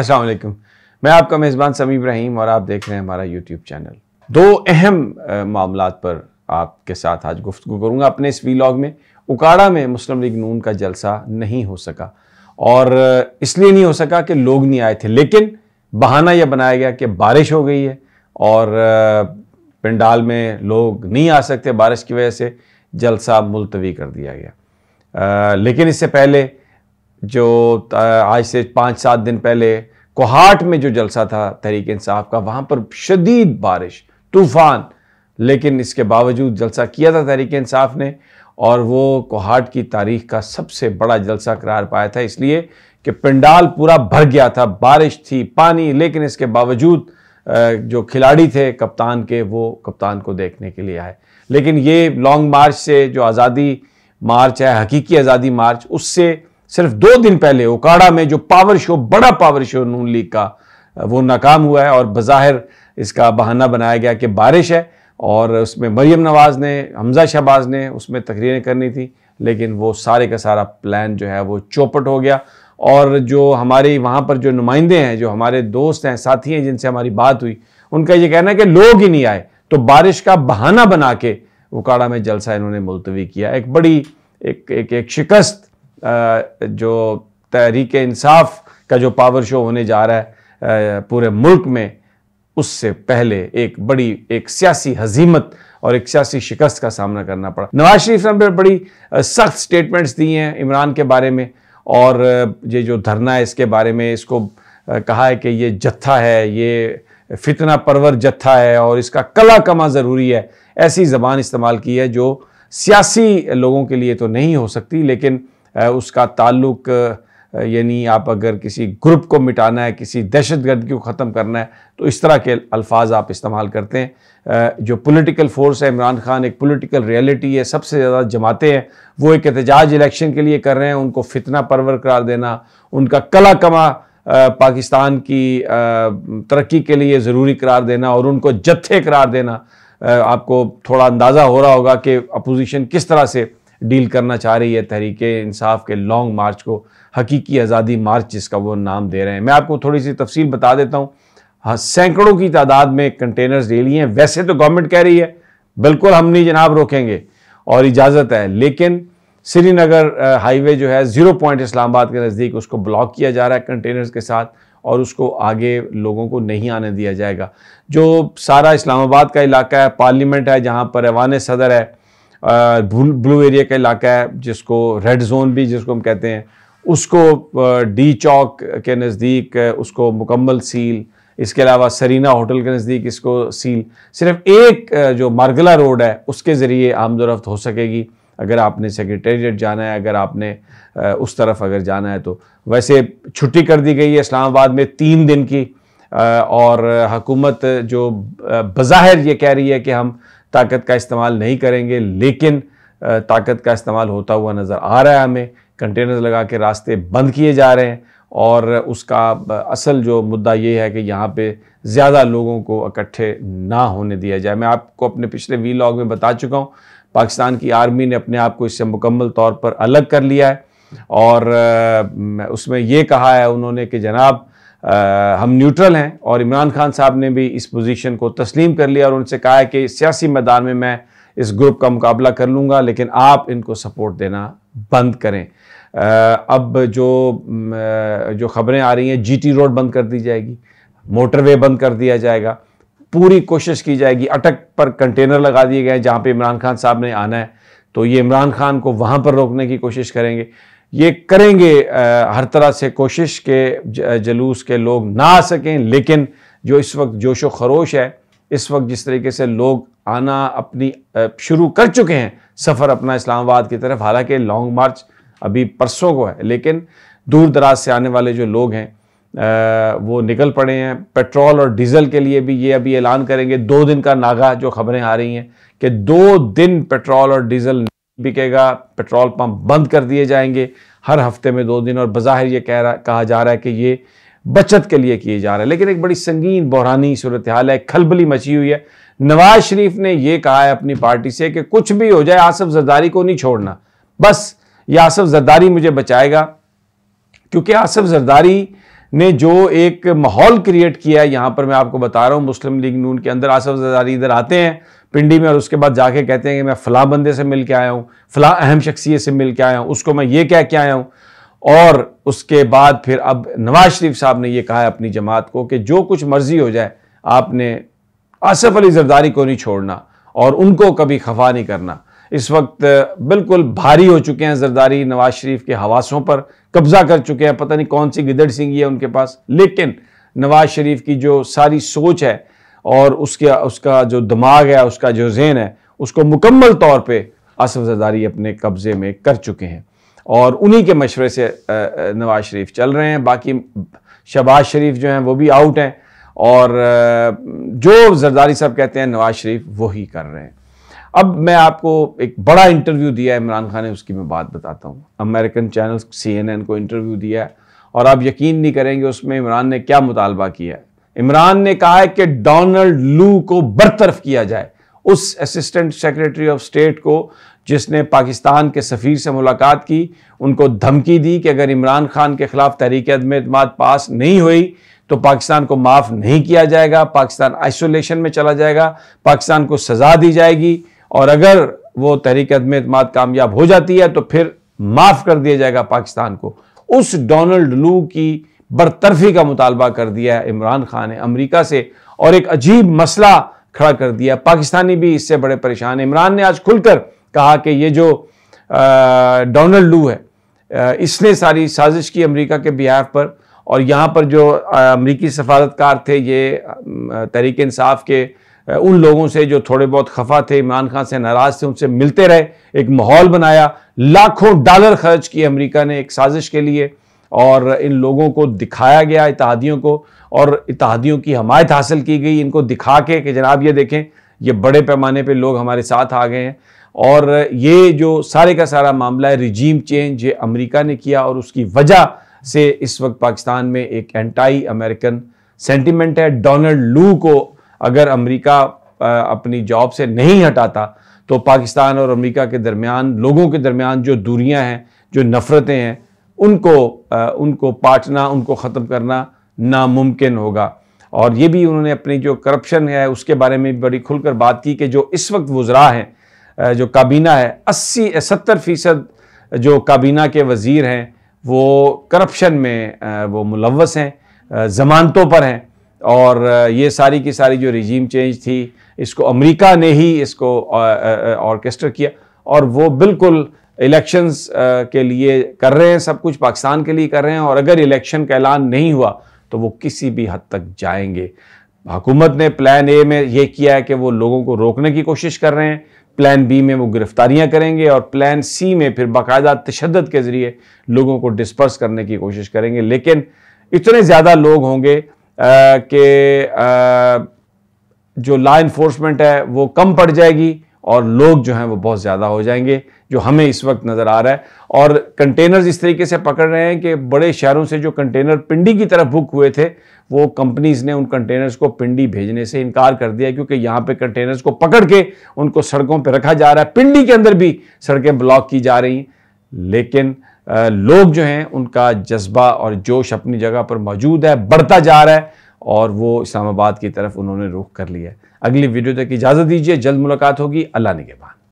अस्सलाम मैं आपका मेज़बान समी इब्राहिम और आप देख रहे हैं हमारा यूट्यूब चैनल दो अहम मामला पर आपके साथ आज गुफ्तु करूँगा अपने इस लॉग में उकाड़ा में मुस्लिम लीग नून का जलसा नहीं हो सका और इसलिए नहीं हो सका कि लोग नहीं आए थे लेकिन बहाना यह बनाया गया कि बारिश हो गई है और पंडाल में लोग नहीं आ सकते बारिश की वजह से जलसा मुलतवी कर दिया गया आ, लेकिन इससे पहले जो आज से पाँच सात दिन पहले कोहाट में जो जलसा था तहरीक इंसाफ का वहाँ पर शदीद बारिश तूफ़ान लेकिन इसके बावजूद जलसा किया था तहरीक इंसाफ ने और वो कोहाट की तारीख का सबसे बड़ा जलसा करार पाया था इसलिए कि पंडाल पूरा भर गया था बारिश थी पानी लेकिन इसके बावजूद जो खिलाड़ी थे कप्तान के वो कप्तान को देखने के लिए आए लेकिन ये लॉन्ग मार्च से जो आज़ादी मार्च है हकीकी आज़ादी मार्च उससे सिर्फ दो दिन पहले ओकाड़ा में जो पावर शो बड़ा पावर शो नून लीग का वो नाकाम हुआ है और बाहर इसका बहाना बनाया गया कि बारिश है और उसमें मरीम नवाज़ ने हमजा शहबाज ने उसमें तकरीरें करनी थी लेकिन वो सारे का सारा प्लान जो है वो चौपट हो गया और जो हमारे वहाँ पर जो नुमाइंदे हैं जो हमारे दोस्त हैं साथी हैं जिनसे हमारी बात हुई उनका ये कहना है कि लोग ही नहीं आए तो बारिश का बहाना बना के उकाड़ा में जलसा इन्होंने मुलतवी किया एक बड़ी एक एक, एक शिकस्त जो तहरीक इंसाफ का जो पावर शो होने जा रहा है पूरे मुल्क में उससे पहले एक बड़ी एक सियासी हजीमत और एक सियासी शिकस्त का सामना करना पड़ा नवाज शरीफ ने बड़ी सख्त स्टेटमेंट्स दी हैं इमरान के बारे में और ये जो धरना है इसके बारे में इसको कहा है कि ये जत्था है ये फितना परवर जत्था है और इसका कला कमा ज़रूरी है ऐसी ज़बान इस्तेमाल की है जो सियासी लोगों के लिए तो नहीं हो सकती लेकिन उसका ताल्लुक यानी आप अगर किसी ग्रुप को मिटाना है किसी दहशत गर्द को ख़त्म करना है तो इस तरह के अल्फाज आप इस्तेमाल करते हैं जो पॉलिटिकल फोर्स है इमरान खान एक पॉलिटिकल रियलिटी है सबसे ज़्यादा जमाते हैं वो एक एहतजाज इलेक्शन के लिए कर रहे हैं उनको फितना परवर करार देना उनका कला कमा पाकिस्तान की तरक्की के लिए ज़रूरी करार देना और उनको जत्थे करार देना आपको थोड़ा अंदाज़ा हो रहा होगा कि अपोजिशन किस तरह से डील करना चाह रही है तहरीक इंसाफ के लॉन्ग मार्च को हकीकी आज़ादी मार्च जिसका वो नाम दे रहे हैं मैं आपको थोड़ी सी तफसील बता देता हूँ हाँ सैकड़ों की तादाद में कंटेनर्स ले लिए हैं वैसे तो गवर्नमेंट कह रही है बिल्कुल हम नहीं जनाब रोकेंगे और इजाज़त है लेकिन श्रीनगर हाईवे जो है ज़ीरो पॉइंट इस्लामाबाद के नज़दीक उसको ब्लॉक किया जा रहा है कंटेनर्स के साथ और उसको आगे लोगों को नहीं आने दिया जाएगा जो सारा इस्लामाबाद का इलाका है पार्लियामेंट है जहाँ पर ऐवान सदर है ब्लू एरिया का इलाका है जिसको रेड जोन भी जिसको हम कहते हैं उसको डी चौक के नज़दीक उसको मुकम्मल सील इसके अलावा सरीना होटल के नज़दीक इसको सील सिर्फ एक जो मरगला रोड है उसके ज़रिए आमदोरफ्त हो सकेगी अगर आपने सेक्रेटेरिएट जाना है अगर आपने उस तरफ अगर जाना है तो वैसे छुट्टी कर दी गई है इस्लामाबाद में तीन दिन की और हकूमत जो बज़ाहिर ये कह रही है कि हम ताकत का इस्तेमाल नहीं करेंगे लेकिन ताकत का इस्तेमाल होता हुआ नज़र आ रहा है हमें कंटेनर्स लगा के रास्ते बंद किए जा रहे हैं और उसका असल जो मुद्दा ये है कि यहाँ पे ज़्यादा लोगों को इकट्ठे ना होने दिया जाए मैं आपको अपने पिछले वी लॉग में बता चुका हूँ पाकिस्तान की आर्मी ने अपने आप को इससे मुकम्मल तौर पर अलग कर लिया है और उसमें ये कहा है उन्होंने कि जनाब आ, हम न्यूट्रल हैं और इमरान खान साहब ने भी इस पोजीशन को तस्लीम कर लिया और उनसे कहा है कि सियासी मैदान में मैं इस ग्रुप का मुकाबला कर लूँगा लेकिन आप इनको सपोर्ट देना बंद करें आ, अब जो जो खबरें आ रही हैं जीटी रोड बंद कर दी जाएगी मोटरवे बंद कर दिया जाएगा पूरी कोशिश की जाएगी अटक पर कंटेनर लगा दिए गए जहाँ पर इमरान खान साहब ने आना है तो ये इमरान खान को वहाँ पर रोकने की कोशिश करेंगे ये करेंगे हर तरह से कोशिश के जलूस के लोग ना आ सकें लेकिन जो इस वक्त जोश व खरोश है इस वक्त जिस तरीके से लोग आना अपनी शुरू कर चुके हैं सफ़र अपना इस्लामाबाद की तरफ हालांकि लॉन्ग मार्च अभी परसों को है लेकिन दूर दराज से आने वाले जो लोग हैं वो निकल पड़े हैं पेट्रोल और डीजल के लिए भी ये अभी ऐलान करेंगे दो दिन का नागा जो खबरें आ रही हैं कि दो दिन पेट्रोल और डीजल बिकेगा पेट्रोल पंप बंद कर दिए जाएंगे हर हफ्ते में दो दिन और बज़ाहिर ये कह रहा कहा जा रहा है कि ये बचत के लिए किए जा रहे हैं लेकिन एक बड़ी संगीन बहरानी सूरत हाल है खलबली मची हुई है नवाज शरीफ ने यह कहा है अपनी पार्टी से कि कुछ भी हो जाए आसफ जरदारी को नहीं छोड़ना बस ये आसफ जरदारी मुझे बचाएगा क्योंकि आसफ जरदारी ने जो एक माहौल क्रिएट किया है यहाँ पर मैं आपको बता रहा हूँ मुस्लिम लीग नून के अंदर आसफ जरदारी इधर आते हैं पिंडी में और उसके बाद जाके कहते हैं कि मैं फला बंदे से मिल के आया हूँ फला अहम शख्सियत से मिल के आया हूँ उसको मैं ये कह के आया हूँ और उसके बाद फिर अब नवाज शरीफ साहब ने यह कहा है अपनी जमात को कि जो कुछ मर्जी हो जाए आपने आसफ अली जरदारी को नहीं छोड़ना और उनको कभी खफा नहीं करना इस वक्त बिल्कुल भारी हो चुके हैं जरदारी नवाज शरीफ के हवासों पर कब्जा कर चुके हैं पता नहीं कौन सी गिदड़ सिंगी है उनके पास लेकिन नवाज शरीफ की जो सारी सोच है और उसके उसका जो दिमाग है उसका जो जहन है उसको मुकम्मल तौर पर आसफ जरदारी अपने कब्ज़े में कर चुके हैं और उन्हीं के मशवरे से नवाज शरीफ चल रहे हैं बाकी शबाज शरीफ जो हैं वो भी आउट हैं और जो जरदारी साहब कहते हैं नवाज शरीफ वो ही कर रहे हैं अब मैं आपको एक बड़ा इंटरव्यू दिया है इमरान खान ने उसकी मैं बात बताता हूँ American channel C N N को इंटरव्यू दिया है और आप यकीन नहीं करेंगे उसमें इमरान ने क्या मुतालबा किया है इमरान ने कहा है कि डोनाल्ड लू को बरतरफ किया जाए उस असिस्टेंट सेक्रेटरी ऑफ स्टेट को जिसने पाकिस्तान के सफ़ीर से मुलाकात की उनको धमकी दी कि अगर इमरान खान के ख़िलाफ़ तहरीक अदम अतमाद पास नहीं हुई तो पाकिस्तान को माफ़ नहीं किया जाएगा पाकिस्तान आइसोलेशन में चला जाएगा पाकिस्तान को सज़ा दी जाएगी और अगर वो तहरीक अदम अतमाद कामयाब हो जाती है तो फिर माफ़ कर दिया जाएगा पाकिस्तान को उस डोनल्ड लू की बरतरफी का मुतालबा कर दिया है इमरान खान ने अमरीका से और एक अजीब मसला खड़ा कर दिया पाकिस्तानी भी इससे बड़े परेशान हैं इमरान ने आज खुलकर कहा कि ये जो डोनल्ड लू है आ, इसने सारी साजिश की अमरीका के बिहाफ पर और यहाँ पर जो अमरीकी सफारतकार थे ये तहरीक इंसाफ के उन लोगों से जो थोड़े बहुत खफा थे इमरान खान से नाराज़ थे उनसे मिलते रहे एक माहौल बनाया लाखों डॉलर खर्च किए अमरीका ने एक साजिश के लिए और इन लोगों को दिखाया गया इतिहादियों को और इतिहादियों की हमायत हासिल की गई इनको दिखा के कि जनाब ये देखें ये बड़े पैमाने पे लोग हमारे साथ आ गए हैं और ये जो सारे का सारा मामला है रिजीम चेंज ये अमेरिका ने किया और उसकी वजह से इस वक्त पाकिस्तान में एक एंटाई अमेरिकन सेंटिमेंट है डोनाल्ड लू को अगर अमरीका अपनी जॉब से नहीं हटाता तो पाकिस्तान और अमेरिका के दरमियान लोगों के दरमियान जो दूरियां हैं जो नफ़रतें हैं उनको आ, उनको पाटना उनको ख़त्म करना नामुमकिन होगा और ये भी उन्होंने अपनी जो करप्शन है उसके बारे में बड़ी खुलकर बात की कि जो इस वक्त वज़रा हैं जो काबीना है अस्सी सत्तर फ़ीसद जो काबीना के वज़ीर हैं वो करप्शन में वो मुलवस हैं ज़मानतों पर हैं और ये सारी की सारी जो रिजीम चेंज थी इसको अमेरिका ने ही इसको ऑर्केस्ट्रा किया और वो बिल्कुल इलेक्शंस uh, के लिए कर रहे हैं सब कुछ पाकिस्तान के लिए कर रहे हैं और अगर इलेक्शन का ऐलान नहीं हुआ तो वो किसी भी हद तक जाएंगे हुकूमत ने प्लान ए में ये किया है कि वो लोगों को रोकने की कोशिश कर रहे हैं प्लान बी में वो गिरफ्तारियां करेंगे और प्लान सी में फिर बाकायदा तशद के ज़रिए लोगों को डिस्पर्स करने की कोशिश करेंगे लेकिन इतने ज़्यादा लोग होंगे uh, कि uh, जो लॉ इन्फोर्समेंट है वो कम पड़ जाएगी और लोग जो हैं वो बहुत ज़्यादा हो जाएंगे जो हमें इस वक्त नज़र आ रहा है और कंटेनर्स इस तरीके से पकड़ रहे हैं कि बड़े शहरों से जो कंटेनर पिंडी की तरफ बुक हुए थे वो कंपनीज़ ने उन कंटेनर्स को पिंडी भेजने से इनकार कर दिया क्योंकि यहाँ पे कंटेनर्स को पकड़ के उनको सड़कों पे रखा जा रहा है पिंडी के अंदर भी सड़कें ब्लॉक की जा रही लेकिन लोग जो हैं उनका जज्बा और जोश अपनी जगह पर मौजूद है बढ़ता जा रहा है और वो इस्लामाबाद की तरफ उन्होंने रुख कर लिया अगली वीडियो तक इजाज़त दीजिए जल्द मुलाकात होगी अल्लाह बाद